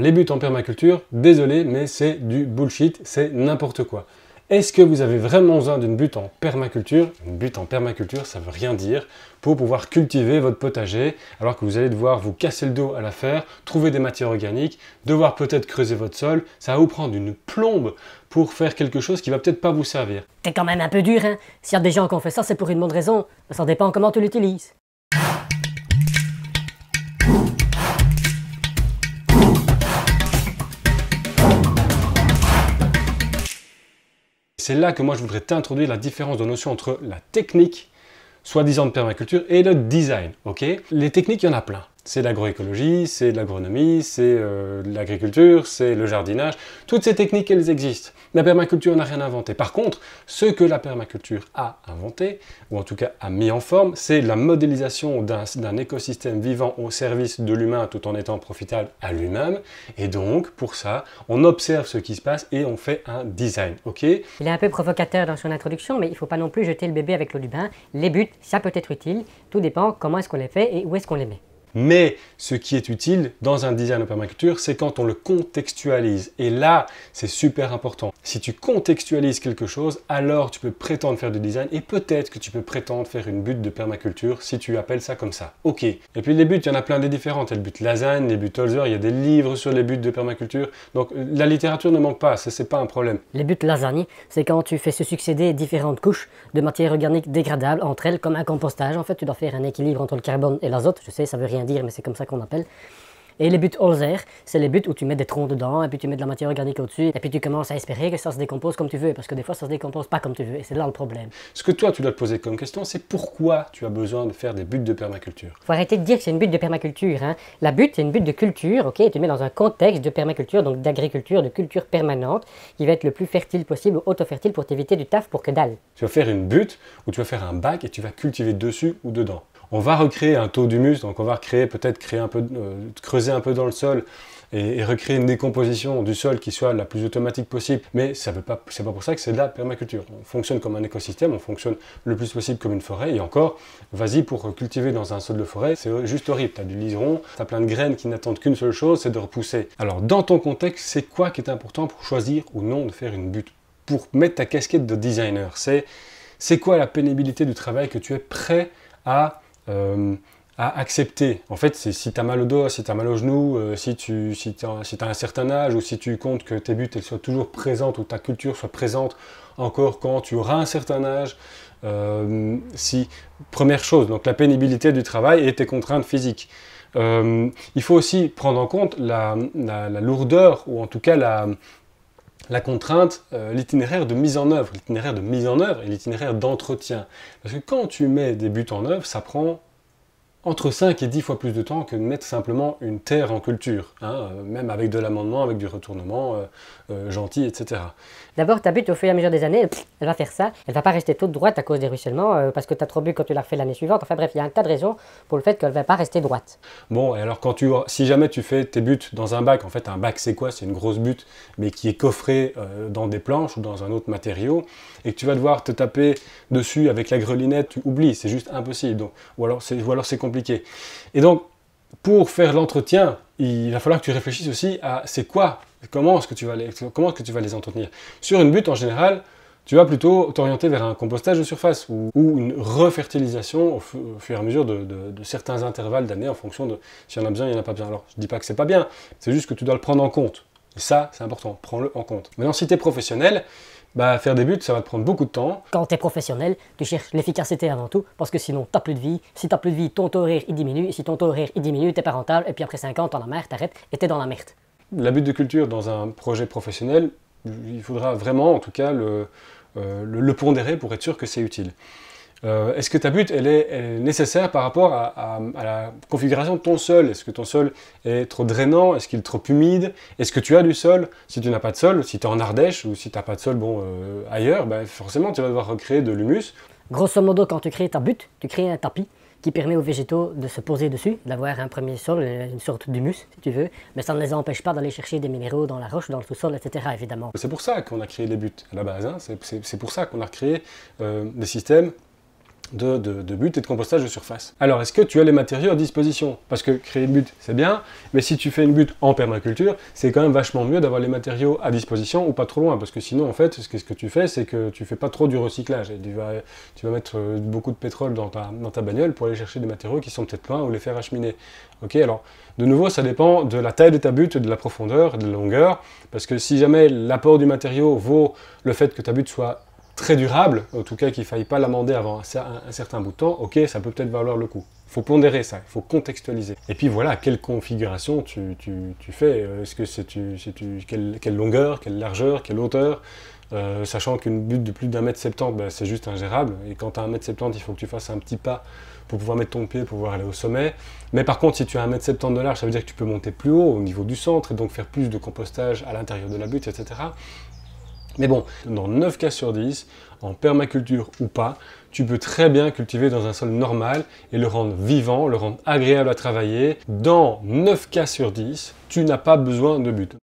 Les buts en permaculture, désolé, mais c'est du bullshit, c'est n'importe quoi. Est-ce que vous avez vraiment besoin d'une butte en permaculture Une butte en permaculture, ça veut rien dire, pour pouvoir cultiver votre potager, alors que vous allez devoir vous casser le dos à la faire, trouver des matières organiques, devoir peut-être creuser votre sol, ça va vous prendre une plombe pour faire quelque chose qui va peut-être pas vous servir. C'est quand même un peu dur, hein S'il y a des gens qui ont fait ça, c'est pour une bonne raison, ça dépend comment tu l'utilises. c'est là que moi je voudrais t'introduire la différence de notion entre la technique, soi-disant de permaculture, et le design. ok les techniques, il y en a plein. C'est l'agroécologie, c'est l'agronomie, c'est euh, l'agriculture, c'est le jardinage. Toutes ces techniques, elles existent. La permaculture n'a rien inventé. Par contre, ce que la permaculture a inventé, ou en tout cas a mis en forme, c'est la modélisation d'un écosystème vivant au service de l'humain tout en étant profitable à lui-même. Et donc, pour ça, on observe ce qui se passe et on fait un design. Ok Il est un peu provocateur dans son introduction, mais il ne faut pas non plus jeter le bébé avec l'eau du bain. Les buts, ça peut être utile. Tout dépend comment est-ce qu'on les fait et où est-ce qu'on les met. Mais ce qui est utile dans un design de permaculture, c'est quand on le contextualise. Et là, c'est super important. Si tu contextualises quelque chose, alors tu peux prétendre faire du design et peut-être que tu peux prétendre faire une butte de permaculture si tu appelles ça comme ça. Ok. Et puis les buts, il y en a plein des différentes. Il y a le but lasagne, les buts Holzer, il y a des livres sur les buts de permaculture. Donc la littérature ne manque pas, ça c'est pas un problème. Les buts lasagne, c'est quand tu fais se succéder différentes couches de matière organiques dégradables entre elles comme un compostage. En fait, tu dois faire un équilibre entre le carbone et l'azote. Je sais, ça veut rien dire, mais c'est comme ça qu'on appelle. Et les buts Holzer, c'est les buts où tu mets des troncs dedans, et puis tu mets de la matière organique au-dessus, et puis tu commences à espérer que ça se décompose comme tu veux, parce que des fois ça se décompose pas comme tu veux, et c'est là le problème. Ce que toi tu dois te poser comme question, c'est pourquoi tu as besoin de faire des buts de permaculture Faut arrêter de dire que c'est une butte de permaculture. Hein. La butte, c'est une butte de culture, ok Tu mets dans un contexte de permaculture, donc d'agriculture, de culture permanente, qui va être le plus fertile possible, auto-fertile pour t'éviter du taf pour que dalle. Tu vas faire une butte où tu vas faire un bac et tu vas cultiver dessus ou dedans on va recréer un taux d'humus, donc on va peut-être créer un peu, euh, creuser un peu dans le sol et, recréer une décomposition du sol qui soit la plus automatique possible. Mais ça veut pas, c'est pas pour ça que c'est de la permaculture. On fonctionne comme un écosystème, on fonctionne le plus possible comme une forêt. Et encore, vas-y pour cultiver dans un sol de forêt, c'est juste horrible. as du liseron, as plein de graines qui n'attendent qu'une seule chose, c'est de repousser. Alors dans ton contexte, c'est quoi qui est important pour choisir ou non de faire une butte, pour mettre ta casquette de designer. C'est c'est quoi la pénibilité du travail que tu es prêt à euh, à accepter. En fait, si tu as mal au dos, si tu as mal au genou, euh, si tu as, un certain âge ou si tu comptes que tes buts elles soient toujours présentes ou ta culture soit présente encore quand tu auras un certain âge. Euh, si première chose, donc la pénibilité du travail et tes contraintes physiques. il faut aussi prendre en compte la, la lourdeur ou en tout cas la, la contrainte, euh, l'itinéraire de mise en œuvre, l'itinéraire de mise en œuvre et l'itinéraire d'entretien. Parce que quand tu mets des buts en œuvre, ça prend entre 5 et 10 fois plus de temps que de mettre simplement une terre en culture, hein, euh, même avec de l'amendement, avec du retournement euh, euh, gentil, etc. D'abord, ta butte au fur et à mesure des années, elle va faire ça, elle va pas rester toute droite à cause des ruissellements, parce que tu as trop bu quand tu l'as refais l'année suivante, enfin bref, il y a un tas de raisons pour le fait qu'elle va pas rester droite. Bon, et alors quand tu, si jamais tu fais tes buts dans un bac, en fait un bac c'est quoi C'est une grosse butte, mais qui est coffrée dans des planches ou dans un autre matériau, et que tu vas devoir te taper dessus avec la grelinette, tu oublies, c'est juste impossible. Donc, ou alors c'est compliqué et donc, pour faire l'entretien, il va falloir que tu réfléchisses aussi à c'est quoi, comment est-ce que tu vas les, comment que tu vas les entretenir. Sur une butte, en général, tu vas plutôt t'orienter vers un compostage de surface ou, une refertilisation au, fur et à mesure de, certains intervalles d'année en fonction de s'il y en a besoin, il n'y en a pas besoin. Alors, je ne dis pas que c'est pas bien, c'est juste que tu dois le prendre en compte. Et ça, c'est important, prends-le en compte. Maintenant, si tu es professionnel, bah, faire des buts, ça va te prendre beaucoup de temps. Quand tu es professionnel, tu cherches l'efficacité avant tout, parce que sinon, tu plus de vie. Si tu plus de vie, ton taux rire, il diminue. si ton taux rire, il diminue, tu pas rentable. Et puis après 5 ans, t'en la merde, t'arrêtes et t'es dans la merde. La but de culture dans un projet professionnel, il faudra vraiment, en tout cas, le, euh, le pondérer pour être sûr que c'est utile. Euh, est-ce que ta butte, est, nécessaire par rapport à, la configuration de ton sol Est-ce que ton sol est trop drainant Est-ce qu'il est trop humide Est-ce que tu as du sol Si tu n'as pas de sol, si tu es en Ardèche ou si tu n'as pas de sol bon, euh, ailleurs, ben, forcément tu vas devoir recréer de l'humus. Grosso modo, quand tu crées ta butte, tu crées un tapis qui permet aux végétaux de se poser dessus, d'avoir un premier sol, euh, une sorte d'humus si tu veux, mais ça ne les empêche pas d'aller chercher des minéraux dans la roche, dans le sous-sol, etc. évidemment. C'est pour ça qu'on a créé les buttes à la base, hein. c'est pour ça qu'on a créé des systèmes de, but et de compostage de surface. Alors, est-ce que tu as les matériaux à disposition Parce que créer une butte, c'est bien, mais si tu fais une butte en permaculture, c'est quand même vachement mieux d'avoir les matériaux à disposition ou pas trop loin, parce que sinon, en fait, ce que, ce que tu fais, c'est que tu fais pas trop du recyclage et tu vas, tu vas mettre euh, beaucoup de pétrole dans ta, dans ta bagnole pour aller chercher des matériaux qui sont peut-être loin ou les faire acheminer. Ok, alors, de nouveau, ça dépend de la taille de ta butte, de la profondeur, de la longueur, parce que si jamais l'apport du matériau vaut le fait que ta butte soit très durable, en tout cas qu'il ne faille pas l'amender avant un, certain bout de temps, ok, ça peut peut-être valoir le coup. Il faut pondérer ça, il faut contextualiser. Et puis voilà, quelle configuration tu, fais euh, Est-ce que c'est quelle, longueur, quelle largeur, quelle hauteur euh, sachant qu'une butte de plus d'un mètre septante, bah, c'est juste ingérable. Et quand tu as un mètre septante, il faut que tu fasses un petit pas pour pouvoir mettre ton pied, pour pouvoir aller au sommet. Mais par contre, si tu as un mètre septante de large, ça veut dire que tu peux monter plus haut au niveau du centre et donc faire plus de compostage à l'intérieur de la butte, etc. Mais bon, dans 9 cas sur 10, en permaculture ou pas, tu peux très bien cultiver dans un sol normal et le rendre vivant, le rendre agréable à travailler. Dans 9 cas sur 10, tu n'as pas besoin de but.